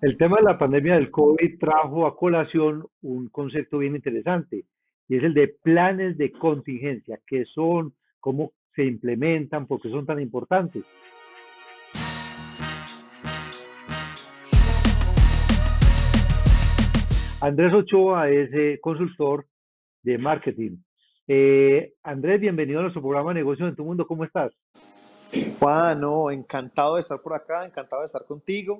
El tema de la pandemia del COVID trajo a colación un concepto bien interesante y es el de planes de contingencia, qué son, cómo se implementan, por qué son tan importantes. Andrés Ochoa es eh, consultor de marketing. Eh, Andrés, bienvenido a nuestro programa Negocios en tu Mundo. ¿Cómo estás? Bueno, encantado de estar por acá, encantado de estar contigo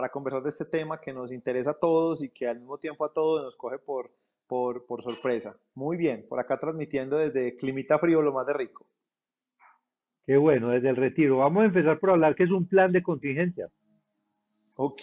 para conversar de este tema que nos interesa a todos y que al mismo tiempo a todos nos coge por, por, sorpresa. Muy bien, por acá transmitiendo desde Climita Frío, lo más de rico. Qué bueno, desde el retiro. Vamos a empezar por hablar que es un plan de contingencia. Ok,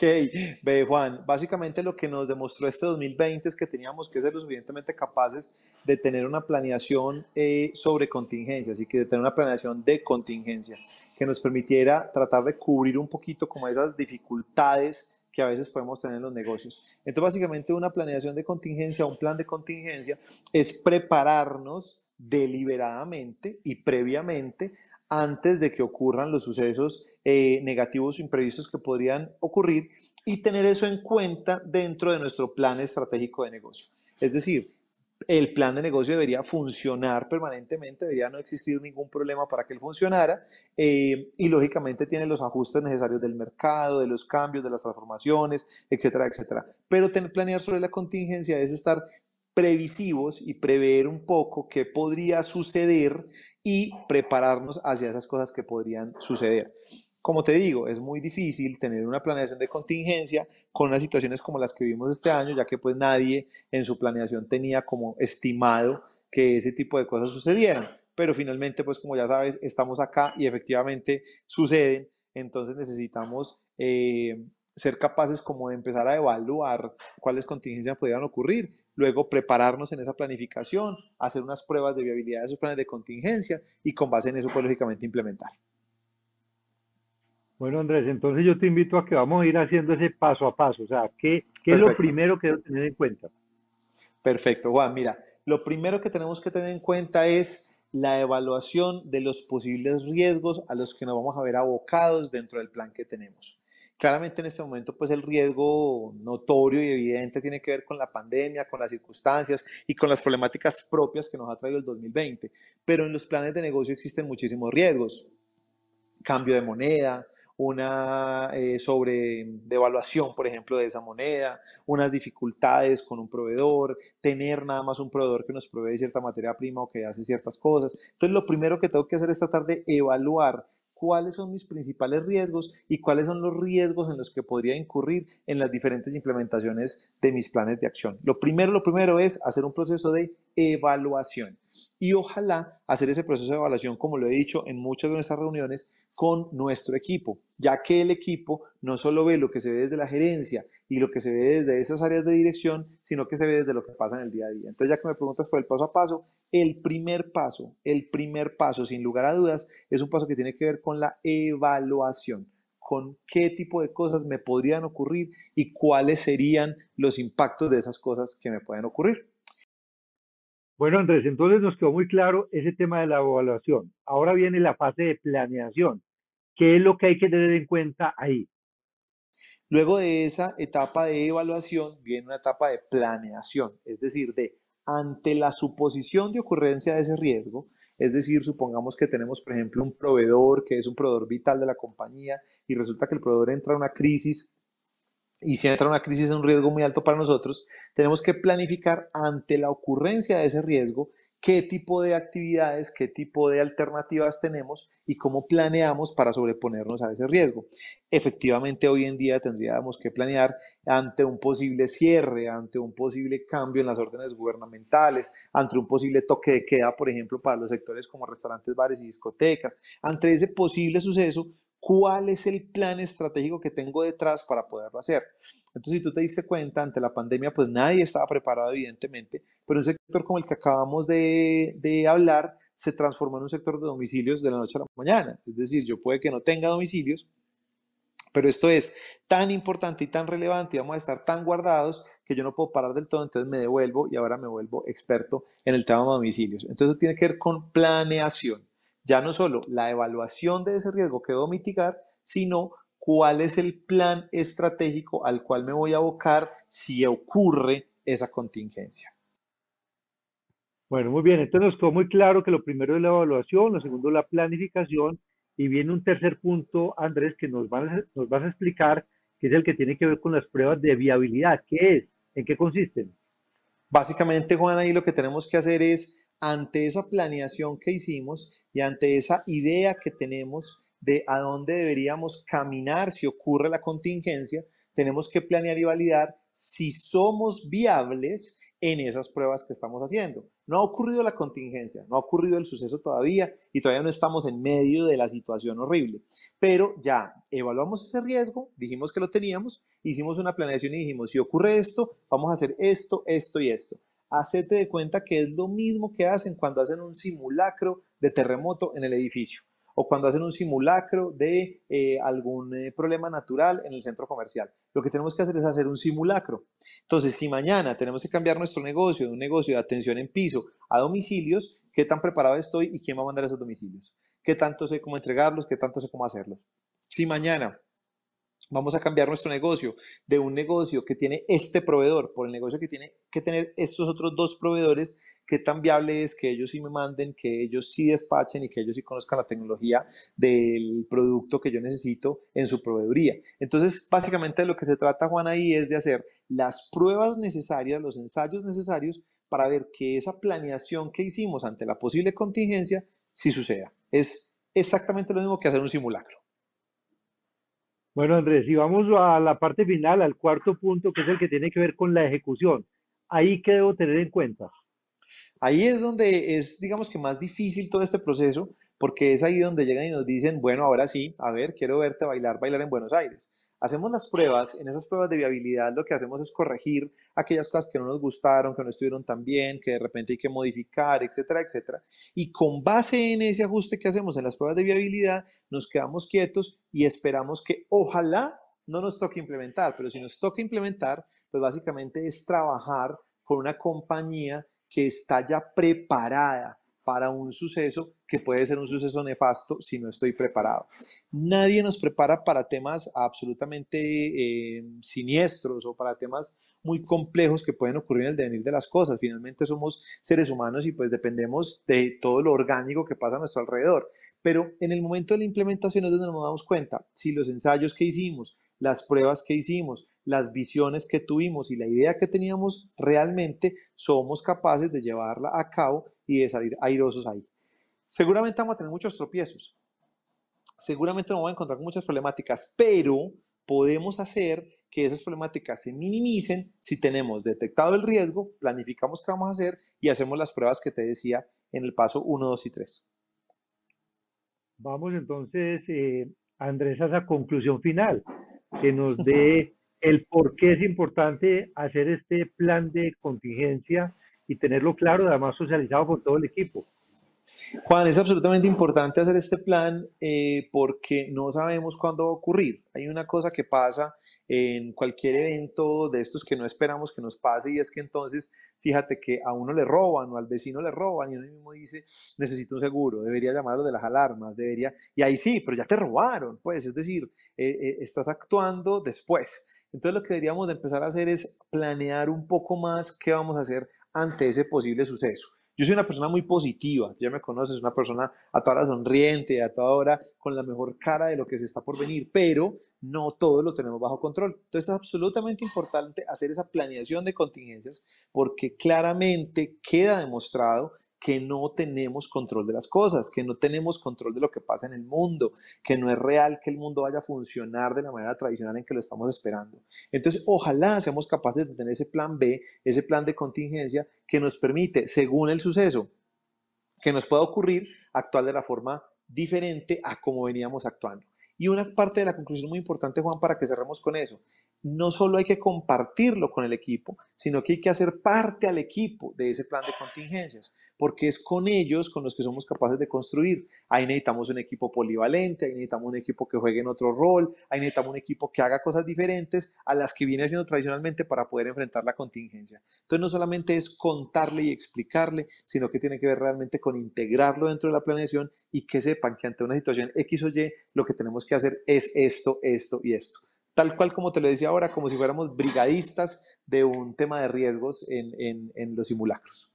ve Juan, básicamente lo que nos demostró este 2020 es que teníamos que ser lo suficientemente capaces de tener una planeación eh, sobre contingencias y que de tener una planeación de contingencia que nos permitiera tratar de cubrir un poquito como esas dificultades que a veces podemos tener en los negocios. Entonces, básicamente una planeación de contingencia, un plan de contingencia, es prepararnos deliberadamente y previamente antes de que ocurran los sucesos eh, negativos o imprevistos que podrían ocurrir y tener eso en cuenta dentro de nuestro plan estratégico de negocio. Es decir, el plan de negocio debería funcionar permanentemente, debería no existir ningún problema para que él funcionara eh, y lógicamente tiene los ajustes necesarios del mercado, de los cambios, de las transformaciones, etcétera, etcétera. Pero tener, planear sobre la contingencia es estar previsivos y prever un poco qué podría suceder y prepararnos hacia esas cosas que podrían suceder como te digo, es muy difícil tener una planeación de contingencia con unas situaciones como las que vimos este año, ya que pues nadie en su planeación tenía como estimado que ese tipo de cosas sucedieran. Pero finalmente, pues como ya sabes, estamos acá y efectivamente suceden, entonces necesitamos eh, ser capaces como de empezar a evaluar cuáles contingencias pudieran ocurrir luego prepararnos en esa planificación, hacer unas pruebas de viabilidad de esos planes de contingencia y con base en eso, pues lógicamente implementar. Bueno, Andrés, entonces yo te invito a que vamos a ir haciendo ese paso a paso. O sea, ¿qué, es lo primero que debo tener en cuenta? Perfecto, Juan. Mira, lo primero que tenemos que tener en cuenta es la evaluación de los posibles riesgos a los que nos vamos a ver abocados dentro del plan que tenemos. Claramente en este momento, pues el riesgo notorio y evidente tiene que ver con la pandemia, con las circunstancias y con las problemáticas propias que nos ha traído el 2020. Pero en los planes de negocio existen muchísimos riesgos. Cambio de moneda, una eh, sobre em, evaluación por ejemplo, de esa moneda, unas dificultades con un proveedor, tener nada más un proveedor que nos provee cierta materia prima o que hace ciertas cosas. Entonces, lo primero que tengo que hacer es tratar de evaluar cuáles son mis principales riesgos y cuáles son los riesgos en los que podría incurrir en las diferentes implementaciones de mis planes de acción. Lo primero, lo primero es hacer un proceso de evaluación y ojalá hacer ese proceso de evaluación, como lo he dicho en muchas de nuestras reuniones, con nuestro equipo, ya que el equipo no solo ve lo que se ve desde la gerencia y lo que se ve desde esas áreas de dirección, sino que se ve desde lo que pasa en el día a día. Entonces, ya que me preguntas por el paso a paso, el primer paso, el primer paso, sin lugar a dudas, es un paso que tiene que ver con la evaluación, con qué tipo de cosas me podrían ocurrir y cuáles serían los impactos de esas cosas que me pueden ocurrir. Bueno, Andrés, entonces nos quedó muy claro ese tema de la evaluación. Ahora viene la fase de planeación. ¿Qué es lo que hay que tener en cuenta ahí? Luego de esa etapa de evaluación viene una etapa de planeación, es decir, de ante la suposición de ocurrencia de ese riesgo, es decir, supongamos que tenemos, por ejemplo, un proveedor que es un proveedor vital de la compañía y resulta que el proveedor entra en una crisis y si entra una crisis es un riesgo muy alto para nosotros, tenemos que planificar ante la ocurrencia de ese riesgo qué tipo de actividades, qué tipo de alternativas tenemos y cómo planeamos para sobreponernos a ese riesgo. Efectivamente, hoy en día tendríamos que planear ante un posible cierre, ante un posible cambio en las órdenes gubernamentales, ante un posible toque de queda, por ejemplo, para los sectores como restaurantes, bares y discotecas, ante ese posible suceso, cuál es el plan estratégico que tengo detrás para poderlo hacer. Entonces, si tú te diste cuenta, ante la pandemia, pues nadie estaba preparado, evidentemente, pero un sector como el que acabamos de, hablar se transformó en un sector de domicilios de la noche a la mañana. Es decir, yo puede que no tenga domicilios, pero esto es tan importante y tan relevante y vamos a estar tan guardados que yo no puedo parar del todo, entonces me devuelvo y ahora me vuelvo experto en el tema de domicilios. Entonces eso tiene que ver con planeación ya no solo la evaluación de ese riesgo que debo mitigar, sino cuál es el plan estratégico al cual me voy a abocar si ocurre esa contingencia. Bueno, muy bien, entonces nos quedó muy claro que lo primero es la evaluación, lo segundo la planificación y viene un tercer punto, Andrés, que nos, nos vas a explicar, que es el que tiene que ver con las pruebas de viabilidad. ¿Qué es? ¿En qué consisten? Básicamente, Juan, ahí lo que tenemos que hacer es, ante esa planeación que hicimos y ante esa idea que tenemos de a dónde deberíamos caminar si ocurre la contingencia, tenemos que planear y validar si somos viables en esas pruebas que estamos haciendo. No ha ocurrido la contingencia, no ha ocurrido el suceso todavía y todavía no estamos en medio de la situación horrible. Pero ya evaluamos ese riesgo, dijimos que lo teníamos, hicimos una planeación y dijimos, si ocurre esto, vamos a hacer esto, esto y esto. Hacete de cuenta que es lo mismo que hacen cuando hacen un simulacro de terremoto en el edificio o cuando hacen un simulacro de eh, algún eh, problema natural en el centro comercial. Lo que tenemos que hacer es hacer un simulacro. Entonces, si mañana tenemos que cambiar nuestro negocio de un negocio de atención en piso a domicilios, ¿qué tan preparado estoy y quién va a mandar esos domicilios? ¿Qué tanto sé cómo entregarlos? ¿Qué tanto sé cómo hacerlos? Si mañana vamos a cambiar nuestro negocio de un negocio que tiene este proveedor por el negocio que tiene que tener estos otros dos proveedores, qué tan viable es que ellos sí me manden, que ellos sí despachen y que ellos sí conozcan la tecnología del producto que yo necesito en su proveeduría. Entonces, básicamente de lo que se trata, Juan, ahí es de hacer las pruebas necesarias, los ensayos necesarios para ver que esa planeación que hicimos ante la posible contingencia sí suceda. Es exactamente lo mismo que hacer un simulacro. Bueno, Andrés, y vamos a la parte final, al cuarto punto, que es el que tiene que ver con la ejecución. ¿Ahí qué debo tener en cuenta? Ahí es donde es, digamos que más difícil todo este proceso, porque es ahí donde llegan y nos dicen, bueno, ahora sí, a ver, quiero verte bailar, bailar en Buenos Aires hacemos las pruebas, en esas pruebas de viabilidad lo que hacemos es corregir aquellas cosas que no nos gustaron, que no estuvieron tan bien, que de repente hay que modificar, etcétera, etcétera. Y con base en ese ajuste que hacemos en las pruebas de viabilidad, nos quedamos quietos y esperamos que ojalá no nos toque implementar, pero si nos toca implementar, pues básicamente es trabajar con una compañía que está ya preparada para un suceso que puede ser un suceso nefasto si no estoy preparado. Nadie nos prepara para temas absolutamente eh, siniestros o para temas muy complejos que pueden ocurrir en el devenir de las cosas. Finalmente somos seres humanos y pues dependemos de todo lo orgánico que pasa a nuestro alrededor. Pero en el momento de la implementación es donde nos damos cuenta si los ensayos que hicimos, las pruebas que hicimos, las visiones que tuvimos y la idea que teníamos, realmente somos capaces de llevarla a cabo y de salir airosos ahí. Seguramente vamos a tener muchos tropiezos, seguramente nos vamos a encontrar con muchas problemáticas, pero podemos hacer que esas problemáticas se minimicen si tenemos detectado el riesgo, planificamos qué vamos a hacer y hacemos las pruebas que te decía en el paso 1, 2 y 3. Vamos entonces, eh, Andrés, a esa conclusión final que nos dé el por qué es importante hacer este plan de contingencia y tenerlo claro, además socializado por todo el equipo. Juan, es absolutamente importante hacer este plan eh, porque no sabemos cuándo va a ocurrir. Hay una cosa que pasa en cualquier evento de estos que no esperamos que nos pase y es que entonces fíjate que a uno le roban o al vecino le roban y uno mismo dice, necesito un seguro, debería llamarlo de las alarmas, debería, y ahí sí, pero ya te robaron, pues, es decir, eh, eh, estás actuando después. Entonces lo que deberíamos de empezar a hacer es planear un poco más qué vamos a hacer ante ese posible suceso. Yo soy una persona muy positiva, ya me conoces, una persona a toda hora sonriente, a toda hora con la mejor cara de lo que se está por venir, pero no todo lo tenemos bajo control. Entonces es absolutamente importante hacer esa planeación de contingencias porque claramente queda demostrado que no tenemos control de las cosas, que no tenemos control de lo que pasa en el mundo, que no es real que el mundo vaya a funcionar de la manera tradicional en que lo estamos esperando. Entonces, ojalá seamos capaces de tener ese plan B, ese plan de contingencia que nos permite, según el suceso que nos pueda ocurrir, actuar de la forma diferente a como veníamos actuando. Y una parte de la conclusión muy importante, Juan, para que cerremos con eso, no solo hay que compartirlo con el equipo, sino que hay que hacer parte al equipo de ese plan de contingencias, porque es con ellos con los que somos capaces de construir. Ahí necesitamos un equipo polivalente, ahí necesitamos un equipo que juegue en otro rol, ahí necesitamos un equipo que haga cosas diferentes a las que viene haciendo tradicionalmente para poder enfrentar la contingencia. Entonces no solamente es contarle y explicarle, sino que tiene que ver realmente con integrarlo dentro de la planeación y que sepan que ante una situación X o Y lo que tenemos que hacer es esto, esto y esto tal cual como te lo decía ahora, como si fuéramos brigadistas de un tema de riesgos en, los simulacros.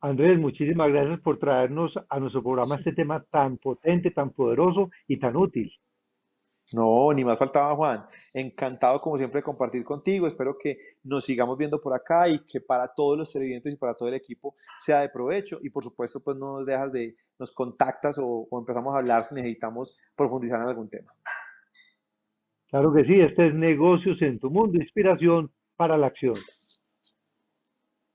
Andrés, muchísimas gracias por traernos a nuestro programa este tema tan potente, tan poderoso y tan útil. No, ni más faltaba Juan. Encantado como siempre de compartir contigo. Espero que nos sigamos viendo por acá y que para todos los televidentes y para todo el equipo sea de provecho. Y por supuesto, pues no nos dejas de, nos contactas o empezamos a hablar si necesitamos profundizar en algún tema. Claro que sí, este es Negocios en tu Mundo, inspiración para la acción.